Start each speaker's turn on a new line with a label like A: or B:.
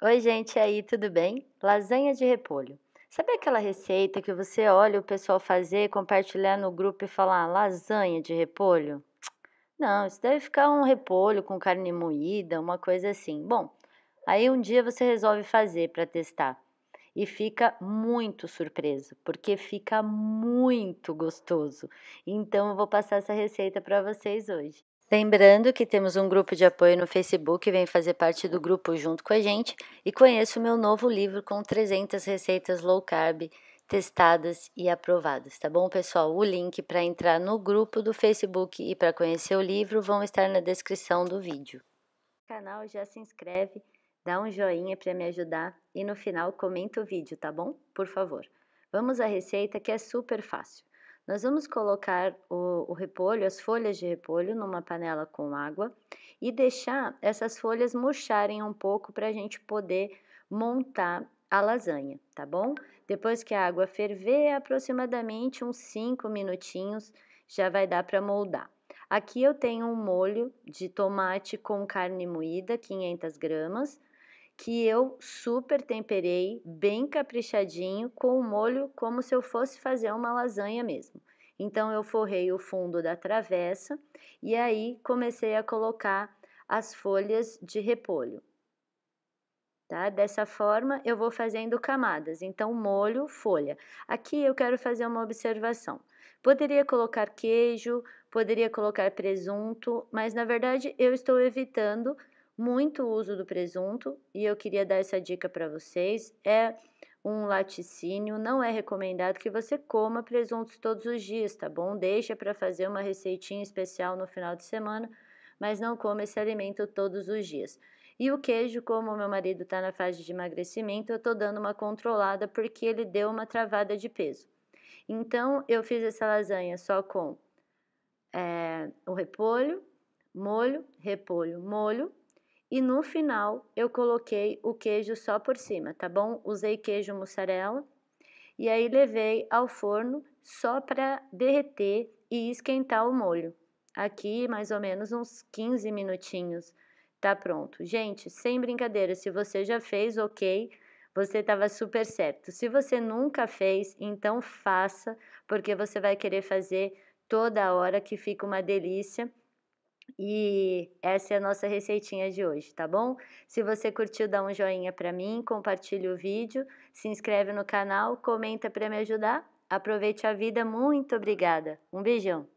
A: Oi, gente, aí, tudo bem? Lasanha de repolho. Sabe aquela receita que você olha o pessoal fazer, compartilhar no grupo e falar ah, lasanha de repolho? Não, isso deve ficar um repolho com carne moída, uma coisa assim. Bom, aí um dia você resolve fazer para testar e fica muito surpreso, porque fica muito gostoso. Então eu vou passar essa receita para vocês hoje. Lembrando que temos um grupo de apoio no Facebook, vem fazer parte do grupo junto com a gente e conheça o meu novo livro com 300 receitas low carb testadas e aprovadas, tá bom, pessoal? O link para entrar no grupo do Facebook e para conhecer o livro vão estar na descrição do vídeo. O canal já se inscreve, dá um joinha para me ajudar e no final comenta o vídeo, tá bom? Por favor. Vamos à receita que é super fácil. Nós vamos colocar o, o repolho, as folhas de repolho, numa panela com água e deixar essas folhas murcharem um pouco para a gente poder montar a lasanha, tá bom? Depois que a água ferver, aproximadamente uns 5 minutinhos, já vai dar para moldar. Aqui eu tenho um molho de tomate com carne moída, 500 gramas, que eu super temperei, bem caprichadinho, com o molho como se eu fosse fazer uma lasanha mesmo. Então eu forrei o fundo da travessa e aí comecei a colocar as folhas de repolho. Tá? Dessa forma eu vou fazendo camadas, então molho, folha. Aqui eu quero fazer uma observação. Poderia colocar queijo, poderia colocar presunto, mas na verdade eu estou evitando muito uso do presunto e eu queria dar essa dica para vocês. É um laticínio, não é recomendado que você coma presuntos todos os dias, tá bom? Deixa para fazer uma receitinha especial no final de semana, mas não coma esse alimento todos os dias. E o queijo, como meu marido está na fase de emagrecimento, eu estou dando uma controlada porque ele deu uma travada de peso. Então, eu fiz essa lasanha só com é, o repolho, molho, repolho, molho, e no final eu coloquei o queijo só por cima, tá bom? Usei queijo mussarela e aí levei ao forno só para derreter e esquentar o molho. Aqui mais ou menos uns 15 minutinhos tá pronto. Gente, sem brincadeira, se você já fez, ok, você estava super certo. Se você nunca fez, então faça, porque você vai querer fazer toda hora que fica uma delícia e essa é a nossa receitinha de hoje, tá bom? Se você curtiu, dá um joinha para mim, compartilha o vídeo, se inscreve no canal, comenta para me ajudar. Aproveite a vida. Muito obrigada. Um beijão.